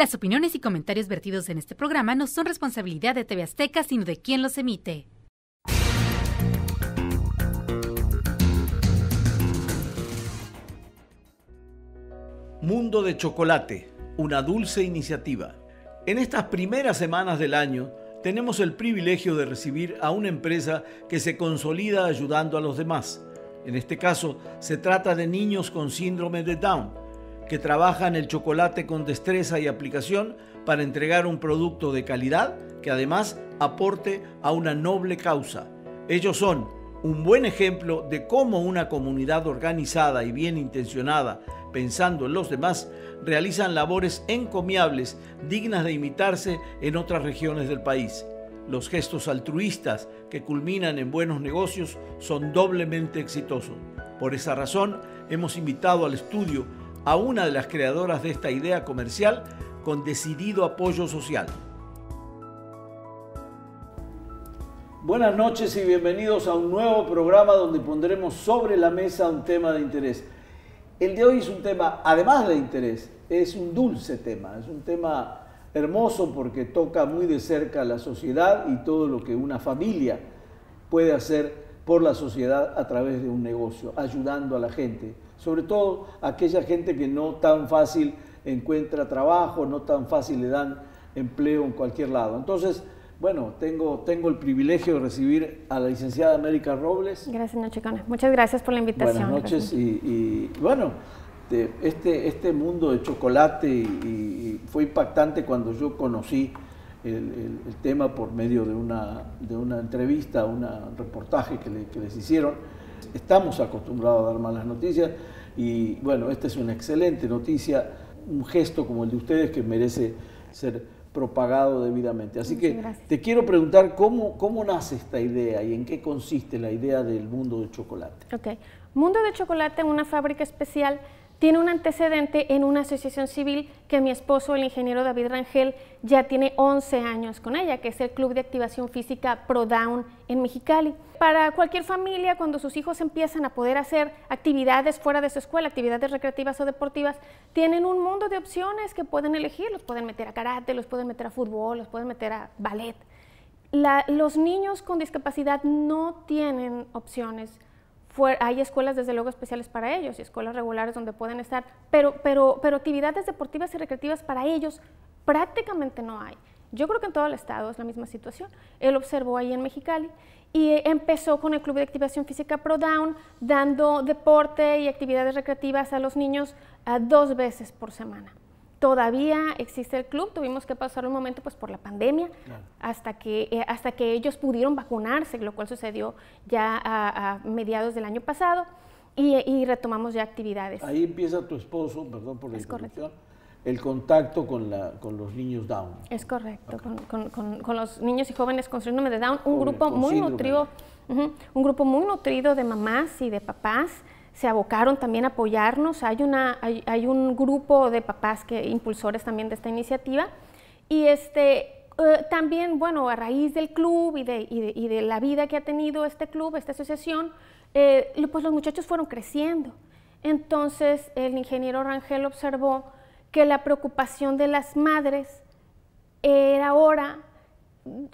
Las opiniones y comentarios vertidos en este programa no son responsabilidad de TV Azteca, sino de quien los emite. Mundo de Chocolate, una dulce iniciativa. En estas primeras semanas del año, tenemos el privilegio de recibir a una empresa que se consolida ayudando a los demás. En este caso, se trata de niños con síndrome de Down que trabajan el chocolate con destreza y aplicación para entregar un producto de calidad que además aporte a una noble causa. Ellos son un buen ejemplo de cómo una comunidad organizada y bien intencionada, pensando en los demás, realizan labores encomiables dignas de imitarse en otras regiones del país. Los gestos altruistas que culminan en buenos negocios son doblemente exitosos. Por esa razón, hemos invitado al estudio a una de las creadoras de esta idea comercial con decidido apoyo social. Buenas noches y bienvenidos a un nuevo programa donde pondremos sobre la mesa un tema de interés. El de hoy es un tema, además de interés, es un dulce tema, es un tema hermoso porque toca muy de cerca la sociedad y todo lo que una familia puede hacer por la sociedad a través de un negocio, ayudando a la gente sobre todo aquella gente que no tan fácil encuentra trabajo, no tan fácil le dan empleo en cualquier lado. Entonces, bueno, tengo, tengo el privilegio de recibir a la licenciada América Robles. Gracias, Muchas gracias por la invitación. Buenas noches y, bueno, este, este mundo de chocolate y, fue impactante cuando yo conocí el, tema por medio de una, de una entrevista, un reportaje que les hicieron Estamos acostumbrados a dar malas noticias y bueno, esta es una excelente noticia, un gesto como el de ustedes que merece ser propagado debidamente. Así que te quiero preguntar cómo, nace esta idea y en qué consiste la idea del mundo de chocolate. Ok, Mundo de Chocolate, una fábrica especial tiene un antecedente en una asociación civil que mi esposo, el ingeniero David Rangel, ya tiene 11 años con ella, que es el Club de Activación Física ProDown en Mexicali. Para cualquier familia, cuando sus hijos empiezan a poder hacer actividades fuera de su escuela, actividades recreativas o deportivas, tienen un mundo de opciones que pueden elegir. Los pueden meter a karate, los pueden meter a fútbol, los pueden meter a ballet. los niños con discapacidad no tienen opciones hay escuelas desde luego especiales para ellos y escuelas regulares donde pueden estar, pero, actividades deportivas y recreativas para ellos prácticamente no hay. Yo creo que en todo el estado es la misma situación. Él observó ahí en Mexicali y eh, empezó con el Club de Activación Física Pro Down, dando deporte y actividades recreativas a los niños ah, dos veces por semana. Todavía existe el club, tuvimos que pasar un momento pues por la pandemia hasta, que, eh, hasta que ellos pudieron vacunarse, lo cual sucedió ya a, mediados del año pasado y, retomamos ya actividades. Ahí empieza tu esposo, perdón por la interrupción, el contacto con, los niños Down. Es correcto, con, los niños y jóvenes con síndrome de Down, un grupo muy nutrido, un grupo muy nutrido de mamás y de papás se abocaron también a apoyarnos. Hay, una, hay, un grupo de papás que impulsores también de esta iniciativa. Y este, eh, también, bueno, a raíz del club y de, la vida que ha tenido este club, esta asociación, eh, pues los muchachos fueron creciendo. Entonces el ingeniero Rangel observó que la preocupación de las madres era ahora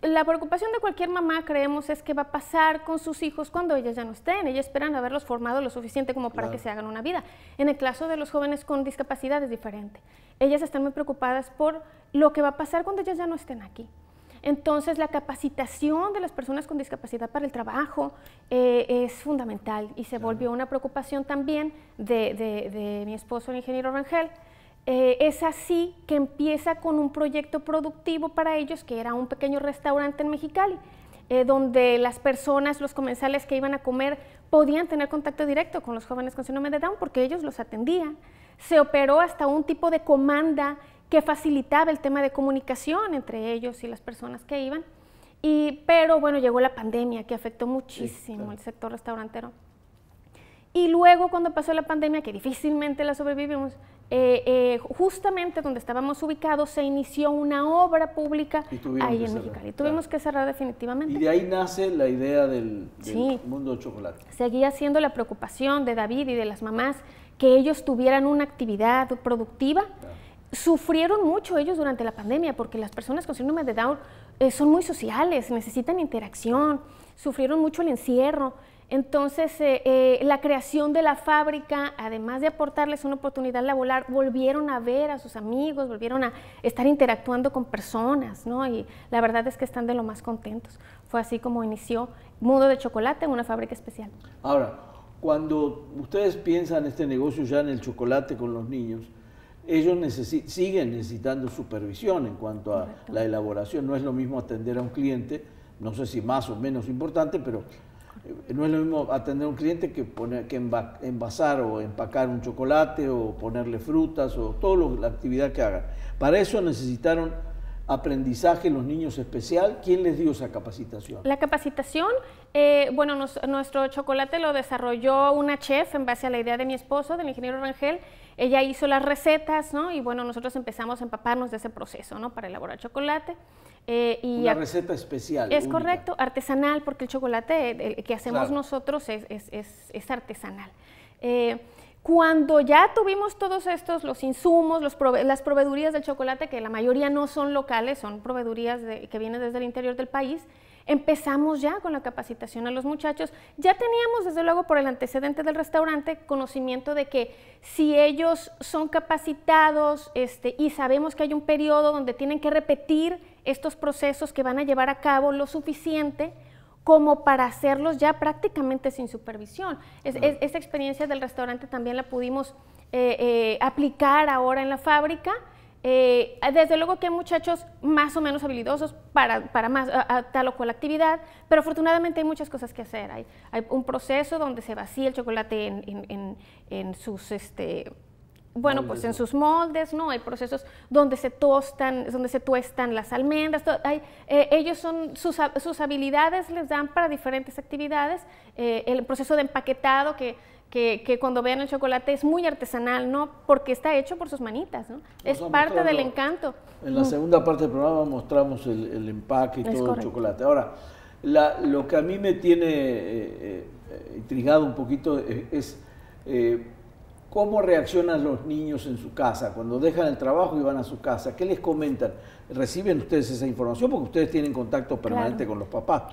la preocupación de cualquier mamá, creemos, es qué va a pasar con sus hijos cuando ellas ya no estén. Ellas esperan haberlos formado lo suficiente como para que se hagan una vida. En el caso de los jóvenes con discapacidad es diferente. Ellas están muy preocupadas por lo que va a pasar cuando ellas ya no estén aquí. Entonces, la capacitación de las personas con discapacidad para el trabajo eh, es fundamental y se volvió una preocupación también de mi esposo, el ingeniero Rangel, eh, es así que empieza con un proyecto productivo para ellos, que era un pequeño restaurante en Mexicali, eh, donde las personas, los comensales que iban a comer, podían tener contacto directo con los jóvenes con síndrome de Down porque ellos los atendían. Se operó hasta un tipo de comanda que facilitaba el tema de comunicación entre ellos y las personas que iban. Y, pero bueno, llegó la pandemia que afectó muchísimo el sector restaurantero. Y luego cuando pasó la pandemia, que difícilmente la sobrevivimos, eh, justamente donde estábamos ubicados se inició una obra pública ahí en Mexicali. Tuvimos que cerrar definitivamente. Y de ahí nace la idea del, mundo del chocolate. Seguía siendo la preocupación de David y de las mamás que ellos tuvieran una actividad productiva. Sufrieron mucho ellos durante la pandemia porque las personas con síndrome de Down eh, son muy sociales, necesitan interacción, sufrieron mucho el encierro. Entonces, eh, eh, la creación de la fábrica, además de aportarles una oportunidad laboral, volvieron a ver a sus amigos, volvieron a estar interactuando con personas, ¿no? Y la verdad es que están de lo más contentos. Fue así como inició Mudo de Chocolate en una fábrica especial. Ahora, cuando ustedes piensan este negocio ya en el chocolate con los niños, ellos siguen necesitando supervisión en cuanto a la elaboración. No es lo mismo atender a un cliente, no sé si más o menos importante, pero no es lo mismo atender a un cliente que, poner, que envasar o empacar un chocolate o ponerle frutas o toda la actividad que haga. Para eso necesitaron aprendizaje los niños especial. ¿Quién les dio esa capacitación? La capacitación, eh, bueno, nuestro chocolate lo desarrolló una chef en base a la idea de mi esposo, del ingeniero Rangel, ella hizo las recetas, ¿no? Y bueno, nosotros empezamos a empaparnos de ese proceso, ¿no? Para elaborar chocolate. Eh, y Una receta especial. Es correcto, artesanal, porque el chocolate que hacemos nosotros es, artesanal. Eh, cuando ya tuvimos todos estos, los insumos, los las proveedurías del chocolate, que la mayoría no son locales, son proveedurías que vienen desde el interior del país, Empezamos ya con la capacitación a los muchachos. Ya teníamos, desde luego, por el antecedente del restaurante, conocimiento de que si ellos son capacitados este, y sabemos que hay un periodo donde tienen que repetir estos procesos que van a llevar a cabo lo suficiente, como para hacerlos ya prácticamente sin supervisión. Esa experiencia del restaurante también la pudimos eh, eh, aplicar ahora en la fábrica eh, desde luego que hay muchachos más o menos habilidosos para, para más, tal o cual actividad, pero afortunadamente hay muchas cosas que hacer. Hay, un proceso donde se vacía el chocolate en, en, en sus... Este, bueno, pues en sus moldes, ¿no? Hay procesos donde se tostan, donde se tuestan las almendras. Hay, eh, ellos son, sus, sus, habilidades les dan para diferentes actividades. Eh, el proceso de empaquetado que, que, cuando vean el chocolate es muy artesanal, ¿no? Porque está hecho por sus manitas, ¿no? es parte del encanto. En la segunda parte del programa mostramos el, empaque y todo el chocolate. Ahora, lo que a mí me tiene eh, intrigado un poquito es... Eh, ¿Cómo reaccionan los niños en su casa cuando dejan el trabajo y van a su casa? ¿Qué les comentan? ¿Reciben ustedes esa información? Porque ustedes tienen contacto permanente con los papás.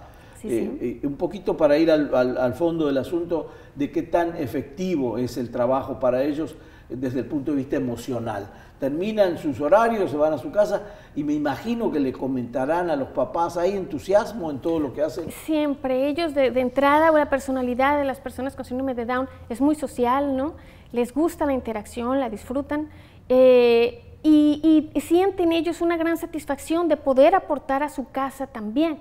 Eh, eh, un poquito para ir al, fondo del asunto de qué tan efectivo es el trabajo para ellos eh, desde el punto de vista emocional. Terminan sus horarios, se van a su casa y me imagino que le comentarán a los papás, ¿hay entusiasmo en todo lo que hacen? Siempre, ellos de, de entrada, la personalidad de las personas con síndrome de Down es muy social, ¿no? les gusta la interacción, la disfrutan. Eh, y, sienten ellos una gran satisfacción de poder aportar a su casa también.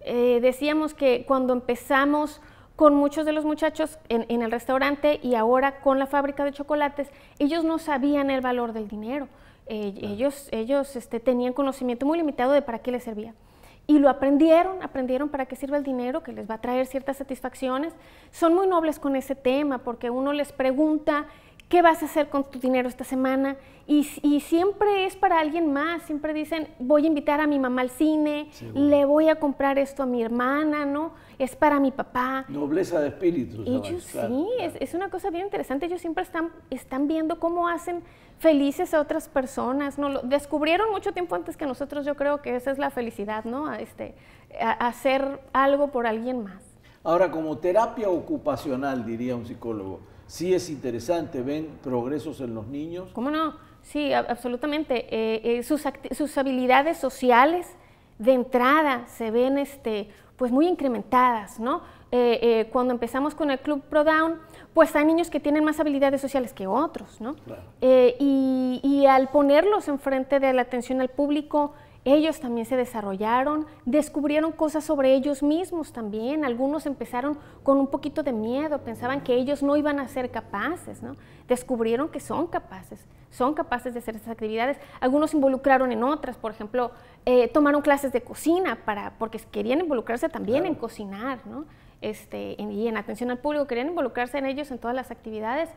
Eh, decíamos que cuando empezamos con muchos de los muchachos en, el restaurante y ahora con la fábrica de chocolates, ellos no sabían el valor del dinero. Eh, ellos ellos este, tenían conocimiento muy limitado de para qué les servía y lo aprendieron, aprendieron para qué sirve el dinero, que les va a traer ciertas satisfacciones. Son muy nobles con ese tema porque uno les pregunta qué vas a hacer con tu dinero esta semana y, y siempre es para alguien más, siempre dicen voy a invitar a mi mamá al cine, le voy a comprar esto a mi hermana, ¿no? Es para mi papá. Nobleza de espíritu. Ellos sí, Es, es, una cosa bien interesante, ellos siempre están, están viendo cómo hacen felices a otras personas, ¿no? Lo descubrieron mucho tiempo antes que nosotros, yo creo que esa es la felicidad, ¿no? este, hacer algo por alguien más. Ahora, como terapia ocupacional, diría un psicólogo, sí es interesante, ven progresos en los niños. ¿Cómo no? Sí, absolutamente. Eh, eh, sus, sus, habilidades sociales de entrada se ven este, pues muy incrementadas, ¿no? Eh, eh, cuando empezamos con el Club ProDown, pues hay niños que tienen más habilidades sociales que otros, ¿no? Eh, y, al ponerlos enfrente de la atención al público, ellos también se desarrollaron, descubrieron cosas sobre ellos mismos también. Algunos empezaron con un poquito de miedo, pensaban que ellos no iban a ser capaces, ¿no? Descubrieron que son capaces, son capaces de hacer esas actividades. Algunos se involucraron en otras, por ejemplo, tomaron clases de cocina para, porque querían involucrarse también en cocinar, ¿no? Este, y en atención al público, querían involucrarse en ellos en todas las actividades,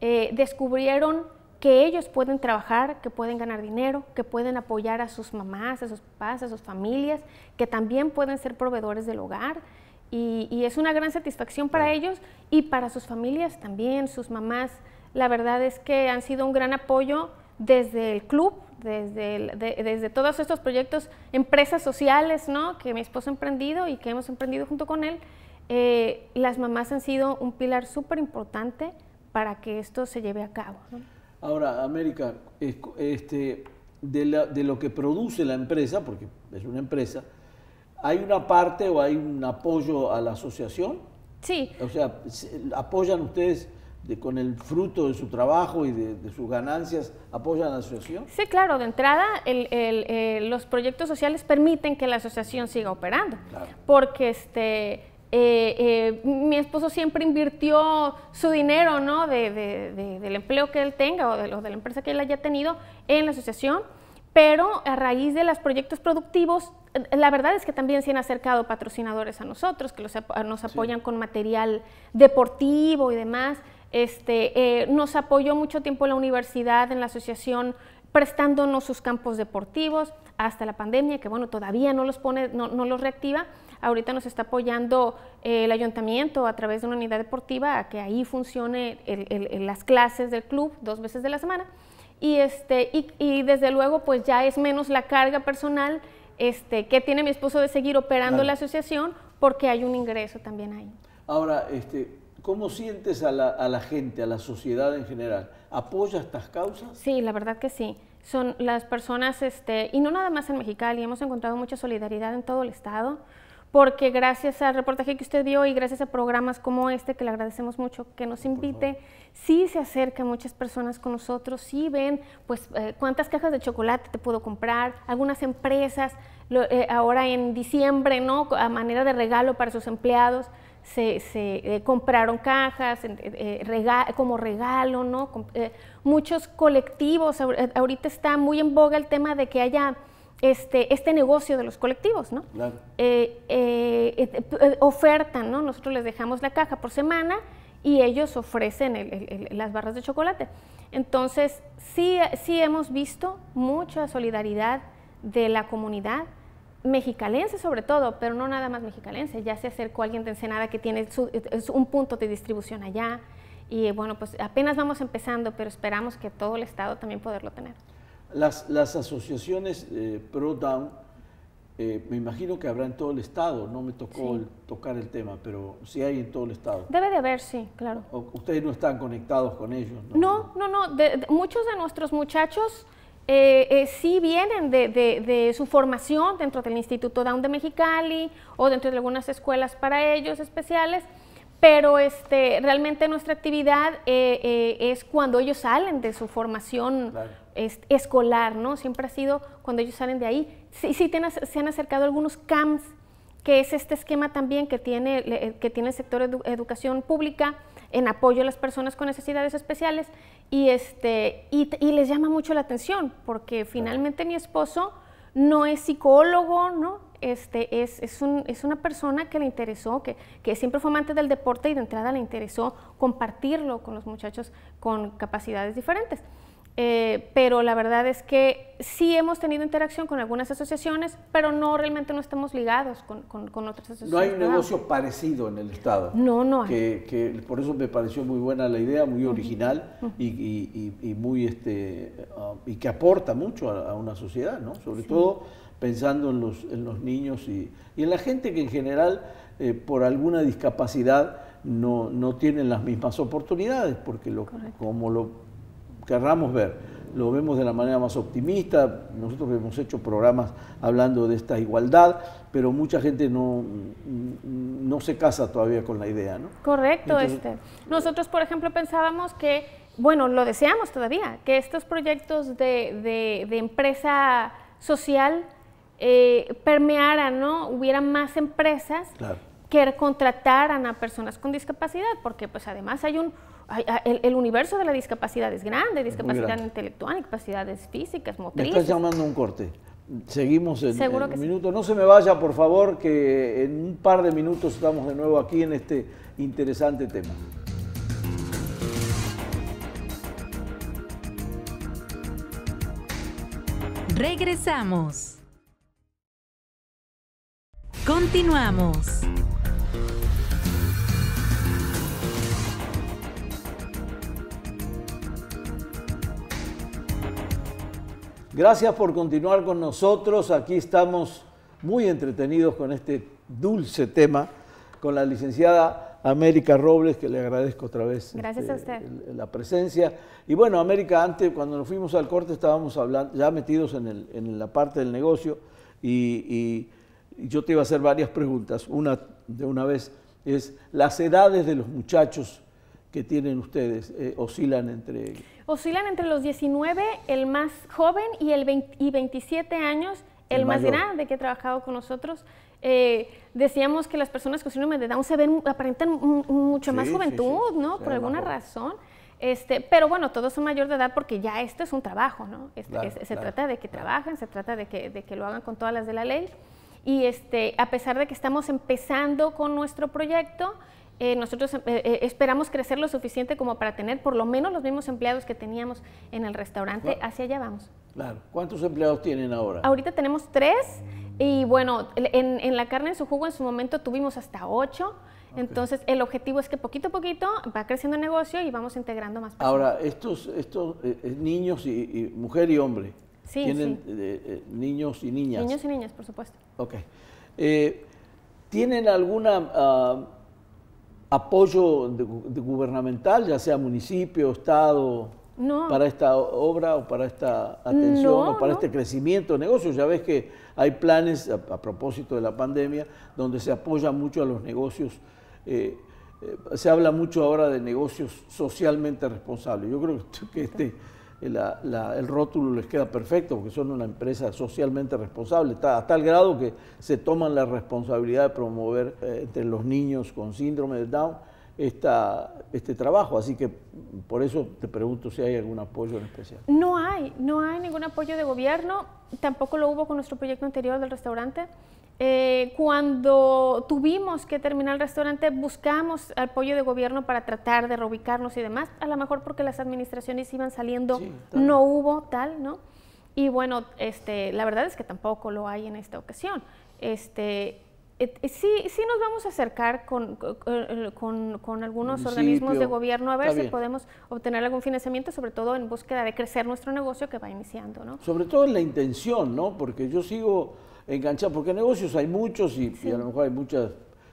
eh, descubrieron que ellos pueden trabajar, que pueden ganar dinero, que pueden apoyar a sus mamás, a sus papás, a sus familias, que también pueden ser proveedores del hogar. Y, es una gran satisfacción para ellos y para sus familias también, sus mamás. La verdad es que han sido un gran apoyo desde el club, desde, desde todos estos proyectos, empresas sociales, ¿no? Que mi esposo ha emprendido y que hemos emprendido junto con él. Eh, las mamás han sido un pilar súper importante para que esto se lleve a cabo. Ahora, América, este, de, lo que produce la empresa, porque es una empresa, ¿hay una parte o hay un apoyo a la asociación? Sí. O sea, ¿apoyan ustedes de, con el fruto de su trabajo y de, sus ganancias, apoyan a la asociación? Sí, claro, de entrada eh, los proyectos sociales permiten que la asociación siga operando, porque este, eh, eh, mi esposo siempre invirtió su dinero ¿no? del empleo que él tenga o de, la empresa que él haya tenido en la asociación, pero a raíz de los proyectos productivos, eh, la verdad es que también se han acercado patrocinadores a nosotros, que nos apoyan con material deportivo y demás. Este, nos apoyó mucho tiempo la universidad en la asociación prestándonos sus campos deportivos hasta la pandemia, que bueno, todavía no los pone, no los reactiva, Ahorita nos está apoyando eh, el ayuntamiento a través de una unidad deportiva a que ahí funcione las clases del club dos veces de la semana. Y, este, y, desde luego pues ya es menos la carga personal este, que tiene mi esposo de seguir operando la asociación porque hay un ingreso también ahí. Ahora, este, ¿cómo sientes a la, gente, a la sociedad en general? ¿Apoya estas causas? Sí, la verdad que sí. Son las personas, este, y no nada más en Mexicali, hemos encontrado mucha solidaridad en todo el estado porque gracias al reportaje que usted dio y gracias a programas como este, que le agradecemos mucho que nos invite, sí se acercan muchas personas con nosotros, sí ven pues eh, cuántas cajas de chocolate te puedo comprar, algunas empresas eh, ahora en diciembre, ¿no? A manera de regalo para sus empleados. Se, eh, compraron cajas como regalo, ¿no? muchos colectivos, ahorita está muy en boga el tema de que haya este, este, negocio de los colectivos, ¿no? Claro. Eh, eh, eh, ofertan, ¿no? Nosotros les dejamos la caja por semana y ellos ofrecen las barras de chocolate. Entonces, sí, sí hemos visto mucha solidaridad de la comunidad mexicalense sobre todo, pero no nada más mexicalense, ya se acercó alguien de Ensenada que tiene un punto de distribución allá y bueno, pues apenas vamos empezando, pero esperamos que todo el estado también poderlo tener. Las, las asociaciones eh, pro-down, eh, me imagino que habrá en todo el estado, no me tocó tocar el tema, pero sí hay en todo el estado. Debe de haber, sí, claro. ustedes no están conectados con ellos, ¿no? No, no, no, muchos de nuestros muchachos... Eh, sí vienen de, su formación dentro del Instituto Down de Mexicali o dentro de algunas escuelas para ellos especiales, pero este, realmente nuestra actividad es cuando ellos salen de su formación escolar, ¿no? Siempre ha sido cuando ellos salen de ahí. Sí, sí se han acercado algunos CAMS, que es este esquema también que tiene, eh, que tiene el sector de educación pública en apoyo a las personas con necesidades especiales y, este, les llama mucho la atención porque finalmente mi esposo no es psicólogo, ¿no? Este, es, una persona que le interesó, que, que, siempre fue amante del deporte y de entrada le interesó compartirlo con los muchachos con capacidades diferentes. Eh, pero la verdad es que sí hemos tenido interacción con algunas asociaciones, pero no realmente no estamos ligados con, con, otras asociaciones. No hay un negocio parecido en el Estado. No, no hay. por eso me pareció muy buena la idea, muy original y, muy este ah, y que aporta mucho a, una sociedad, ¿no? Sobre todo pensando en los, en los niños y, en la gente que en general eh, por alguna discapacidad no, no tienen las mismas oportunidades, porque lo, como lo querramos ver. Lo vemos de la manera más optimista, nosotros hemos hecho programas hablando de esta igualdad, pero mucha gente no, mm, no se casa todavía con la idea, ¿no? Correcto, este. Nosotros, por ejemplo, pensábamos que, bueno, lo deseamos todavía, que estos proyectos de, empresa social eh, permearan, ¿no? Hubiera más empresas que contrataran a personas con discapacidad, porque pues además hay un Ah, el, universo de la discapacidad es grande, discapacidad intelectual, capacidades físicas, motrices. Me estás llamando un corte. Seguimos en, un minuto. No se me vaya, por favor, que en un par de minutos estamos de nuevo aquí en este interesante tema. Regresamos. Continuamos. Gracias por continuar con nosotros. Aquí estamos muy entretenidos con este dulce tema, con la licenciada América Robles, que le agradezco otra vez Gracias este, a usted. la presencia. Y bueno, América, antes, cuando nos fuimos al corte, estábamos hablando, ya metidos en, la parte del negocio, y, yo te iba a hacer varias preguntas. Una de una vez es las edades de los muchachos que tienen ustedes, eh, oscilan entre Oscilan entre los 19, el más joven, y el 27 años, el, más grande que ha trabajado con nosotros. Eh, decíamos que las personas con síndrome de Down se ven, aparentan mucho más juventud, ¿no? Por alguna razón. Este, pero bueno, todos son mayor de edad porque ya esto es un trabajo, ¿no? Este, se trata de que trabajen, se trata de que, de que lo hagan con todas las de la ley. Y este, a pesar de que estamos empezando con nuestro proyecto, eh, nosotros eh, eh, esperamos crecer lo suficiente como para tener por lo menos los mismos empleados que teníamos en el restaurante, hacia allá vamos. Claro, ¿cuántos empleados tienen ahora? Ahorita tenemos tres y bueno, en, en la carne en su jugo en su momento tuvimos hasta ocho. Entonces, el objetivo es que poquito a poquito va creciendo el negocio y vamos integrando más personas. Ahora, estos, estos niños y, mujer y hombre, sí, tienen niños y niñas. Niños y niñas, por supuesto. Ok. ¿Tienen alguna ah, apoyo gubernamental, ya sea municipio, estado, para esta obra o para esta atención o para este crecimiento de negocios. Ya ves que hay planes, a, propósito de la pandemia, donde se apoya mucho a los negocios. Eh, eh, se habla mucho ahora de negocios socialmente responsables. Yo creo que este eh, el rótulo les queda perfecto porque son una empresa socialmente responsable, a tal grado que se toman la responsabilidad de promover eh, entre los niños con síndrome de Down esta, este trabajo. Así que por eso te pregunto si hay algún apoyo en especial. No hay, no hay ningún apoyo de gobierno, tampoco lo hubo con nuestro proyecto anterior del restaurante. Eh, cuando tuvimos que terminar el restaurante, buscamos apoyo de gobierno para tratar de reubicarnos y demás, a lo mejor porque las administraciones iban saliendo, no hubo tal, ¿no? Y bueno, este, la verdad es que tampoco lo hay en esta ocasión. Este, eh, eh, sí, sí nos vamos a acercar con, algunos organismos de gobierno a ver si podemos obtener algún financiamiento, sobre todo en búsqueda de crecer nuestro negocio que va iniciando, ¿no? Sobre todo en la intención, ¿no? Porque yo sigo enganchado porque negocios hay muchos y, a lo mejor hay mucha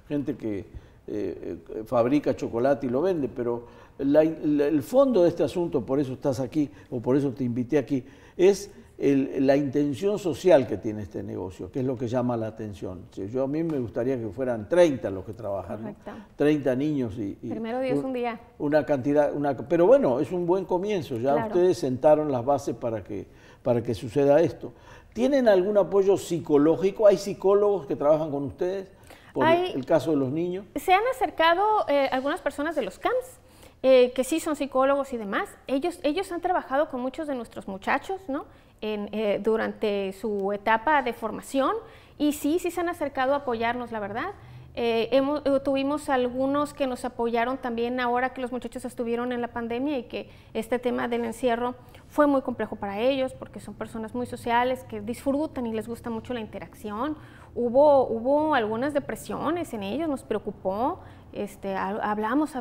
gente que eh, eh, fabrica chocolate y lo vende, pero el fondo de este asunto, por eso estás aquí o por eso te invité aquí, es la intención social que tiene este negocio, que es lo que llama la atención. Yo a mí me gustaría que fueran 30 los que trabajan, 30 niños y... Primero un, día. Una cantidad, una, pero bueno, es un buen comienzo, ya ustedes sentaron las bases para que, para que suceda esto. ¿Tienen algún apoyo psicológico? ¿Hay psicólogos que trabajan con ustedes por el caso de los niños? Se han acercado eh, algunas personas de los camps. Eh, que sí son psicólogos y demás, ellos, ellos han trabajado con muchos de nuestros muchachos ¿no? Eh, durante su etapa de formación y sí, sí se han acercado a apoyarnos, la verdad. Eh, hemos, eh, tuvimos algunos que nos apoyaron también ahora que los muchachos estuvieron en la pandemia y que este tema del encierro fue muy complejo para ellos porque son personas muy sociales que disfrutan y les gusta mucho la interacción. Hubo, hubo algunas depresiones en ellos, nos preocupó. Este, hablamos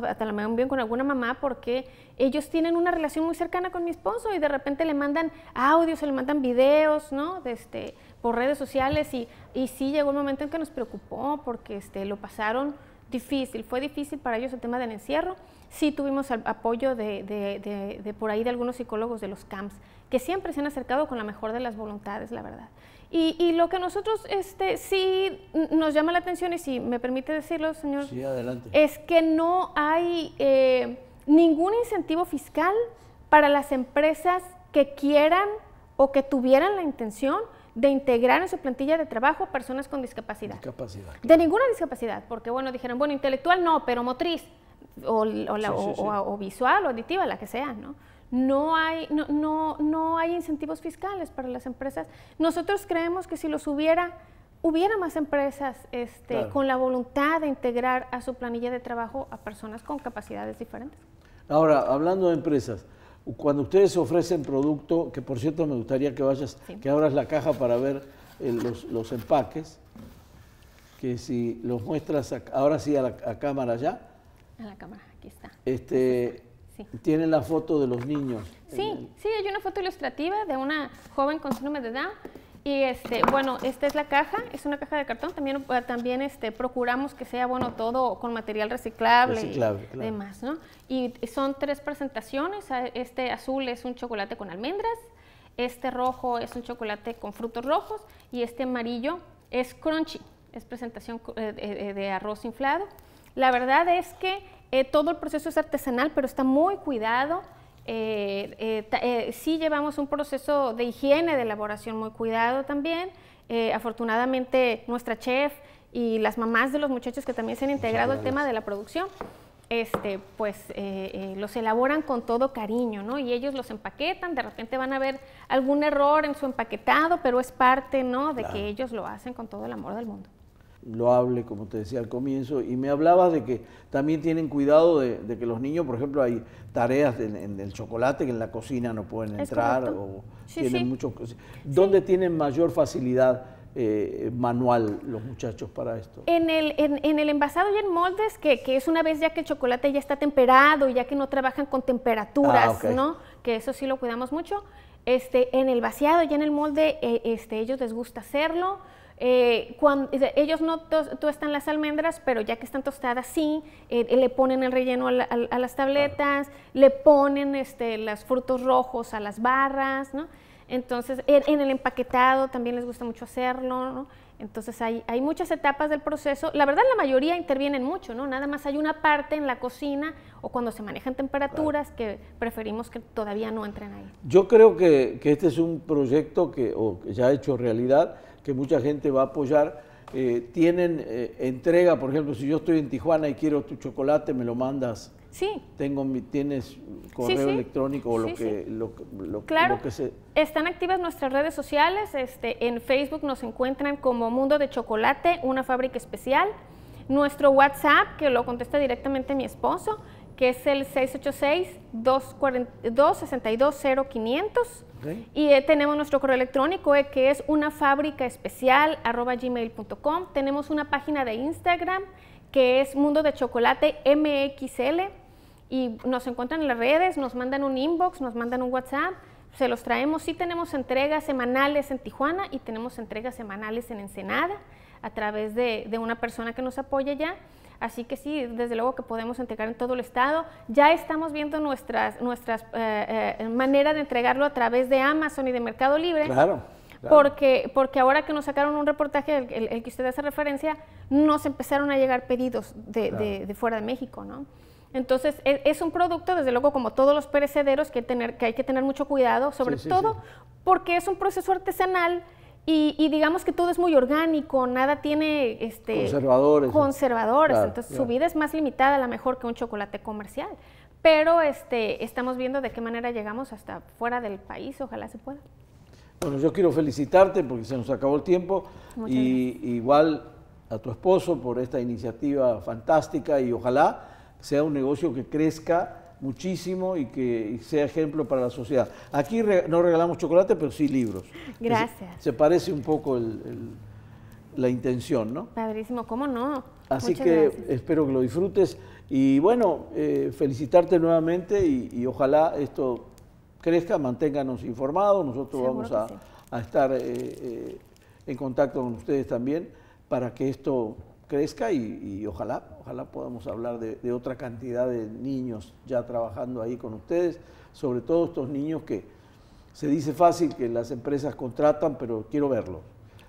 bien con alguna mamá porque ellos tienen una relación muy cercana con mi esposo y de repente le mandan audios, le mandan videos, ¿no? De este, por redes sociales y, y sí llegó un momento en que nos preocupó porque este, lo pasaron difícil, fue difícil para ellos el tema del encierro. Sí tuvimos apoyo de, por ahí de algunos psicólogos de los camps, que siempre se han acercado con la mejor de las voluntades, la verdad. Y, lo que nosotros este, sí nos llama la atención, y si me permite decirlo, señor, es que no hay eh, ningún incentivo fiscal para las empresas que quieran o que tuvieran la intención de integrar en su plantilla de trabajo a personas con discapacidad. discapacidad De ninguna discapacidad, porque bueno, dijeron, bueno, intelectual no, pero motriz, o, visual, o auditiva, la que sea, ¿no? No hay, no, no, no hay incentivos fiscales para las empresas. Nosotros creemos que si los hubiera, hubiera más empresas este, con la voluntad de integrar a su planilla de trabajo a personas con capacidades diferentes. Ahora, hablando de empresas, cuando ustedes ofrecen producto, que por cierto me gustaría que vayas, que abras la caja para ver eh, los, empaques, que si los muestras ahora sí a la cámara ya. A la cámara, aquí está. Este, sí. Tienen la foto de los niños. Sí, sí, hay una foto ilustrativa de una joven con número de edad, y este, bueno, esta es la caja, es una caja de cartón. También, ah, también este, procuramos que sea bueno todo con material reciclable, y demás, ¿no? Y son tres presentaciones. Ah, este azul es un chocolate con almendras, este rojo es un chocolate con frutos rojos y este amarillo es crunchy, es presentación eh, eh, de arroz inflado. La verdad es que eh, todo el proceso es artesanal, pero está muy cuidado. Eh, eh, eh, sí llevamos un proceso de higiene, de elaboración muy cuidado también. Eh, afortunadamente nuestra chef y las mamás de los muchachos que también se han integrado al tema de la producción, este, pues los elaboran con todo cariño, ¿no? Y ellos los empaquetan, de repente van a ver algún error en su empaquetado, pero es parte, ¿no? De que ellos lo hacen con todo el amor del mundo lo hable, como te decía al comienzo, y me hablabas de que también tienen cuidado de, que los niños, por ejemplo, hay tareas en, el chocolate que en la cocina no pueden entrar o sí, tienen sí. ¿Dónde tienen mayor facilidad? Eh, manual los muchachos para esto? En el, en, el envasado y en moldes, que, es una vez ya que el chocolate ya está temperado, ya que no trabajan con temperaturas, ah, ¿no? Que eso sí lo cuidamos mucho. Este, en el vaciado y en el molde, eh, este, ellos les gusta hacerlo. Eh, cuando, ellos no tostan las almendras, pero ya que están tostadas, sí, eh, eh, le ponen el relleno a, las tabletas, le ponen este, los frutos rojos a las barras, ¿no? Entonces, en, en el empaquetado también les gusta mucho hacerlo, ¿no? Entonces hay, muchas etapas del proceso. La verdad la mayoría intervienen mucho, ¿no? Nada más hay una parte en la cocina o cuando se manejan temperaturas que preferimos que todavía no entren ahí. Yo creo que, este es un proyecto que ya ha hecho realidad, que mucha gente va a apoyar. Eh, tienen eh, entrega, por ejemplo, si yo estoy en Tijuana y quiero tu chocolate, me lo mandas Sí. Tengo mi, tienes correo electrónico o lo, que, lo, claro, que Están activas nuestras redes sociales. Este, en Facebook nos encuentran como Mundo de Chocolate, una fábrica especial. Nuestro WhatsApp, que lo contesta directamente mi esposo, que es el 686-262-0500. Y eh, tenemos nuestro correo electrónico, eh, que es una fábrica especial, gmail.com. Tenemos una página de Instagram, que es Mundo de Chocolate MXL y nos encuentran en las redes, nos mandan un inbox, nos mandan un WhatsApp, se los traemos. Sí tenemos entregas semanales en Tijuana y tenemos entregas semanales en Ensenada a través de, una persona que nos apoya ya. Así que sí, desde luego que podemos entregar en todo el estado. Ya estamos viendo nuestras, nuestras eh, eh manera de entregarlo a través de Amazon y de Mercado Libre. Claro. Porque, porque ahora que nos sacaron un reportaje, el, que usted hace referencia, nos empezaron a llegar pedidos de, de fuera de México, ¿no? Entonces, e, es, un producto, desde luego, como todos los perecederos, que, tener, que hay que tener mucho cuidado, sobre todo porque es un proceso artesanal y, digamos que todo es muy orgánico, nada tiene este, conservadores. entonces, su vida es más limitada a lo mejor que un chocolate comercial. Pero este, estamos viendo de qué manera llegamos hasta fuera del país, ojalá se pueda. Bueno, yo quiero felicitarte porque se nos acabó el tiempo y igual a tu esposo por esta iniciativa fantástica y ojalá sea un negocio que crezca muchísimo y que sea ejemplo para la sociedad. Aquí no regalamos chocolate, pero sí libros. Gracias. Se, parece un poco la intención, ¿no? Padrísimo, ¿cómo no? Así que espero que lo disfrutes y bueno, eh, felicitarte nuevamente y, ojalá esto crezca, manténganos informados, nosotros vamos a, estar eh, eh, en contacto con ustedes también para que esto crezca y, ojalá, ojalá podamos hablar de, otra cantidad de niños ya trabajando ahí con ustedes, sobre todo estos niños que se dice fácil que las empresas contratan, pero quiero verlos.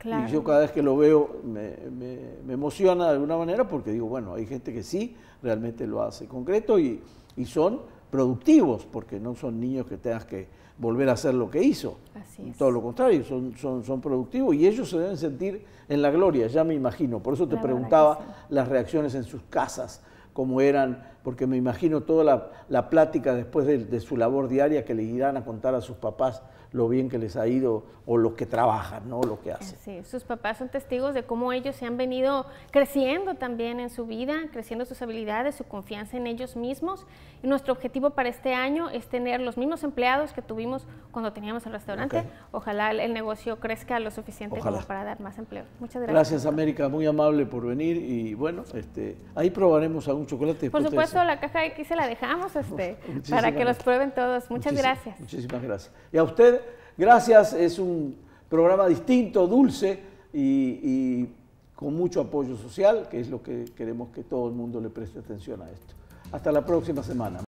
Y yo cada vez que lo veo me, emociona de alguna manera porque digo, bueno, hay gente que sí, realmente lo hace concreto y son productivos, porque no son niños que tengas que volver a hacer lo que hizo. Todo lo contrario, son, son, productivos y ellos se deben sentir en la gloria, ya me imagino. Por eso te preguntaba las reacciones en sus casas, cómo eran, porque me imagino toda la, plática después de, de, su labor diaria que le irán a contar a sus papás lo bien que les ha ido o lo que trabajan, ¿no? Lo que hacen. Sí, sus papás son testigos de cómo ellos se han venido creciendo también en su vida, creciendo sus habilidades, su confianza en ellos mismos. Y nuestro objetivo para este año es tener los mismos empleados que tuvimos cuando teníamos el restaurante. Ojalá el negocio crezca lo suficiente como para dar más empleo. Muchas gracias. Gracias, América, muy amable por venir y bueno, este, ahí probaremos algún chocolate. Por supuesto, la caja X se la dejamos este, para que los prueben todos. Muchas gracias. Muchísimas gracias. Y a usted Gracias, es un programa distinto, dulce y, con mucho apoyo social, que es lo que queremos que todo el mundo le preste atención a esto. Hasta la próxima semana.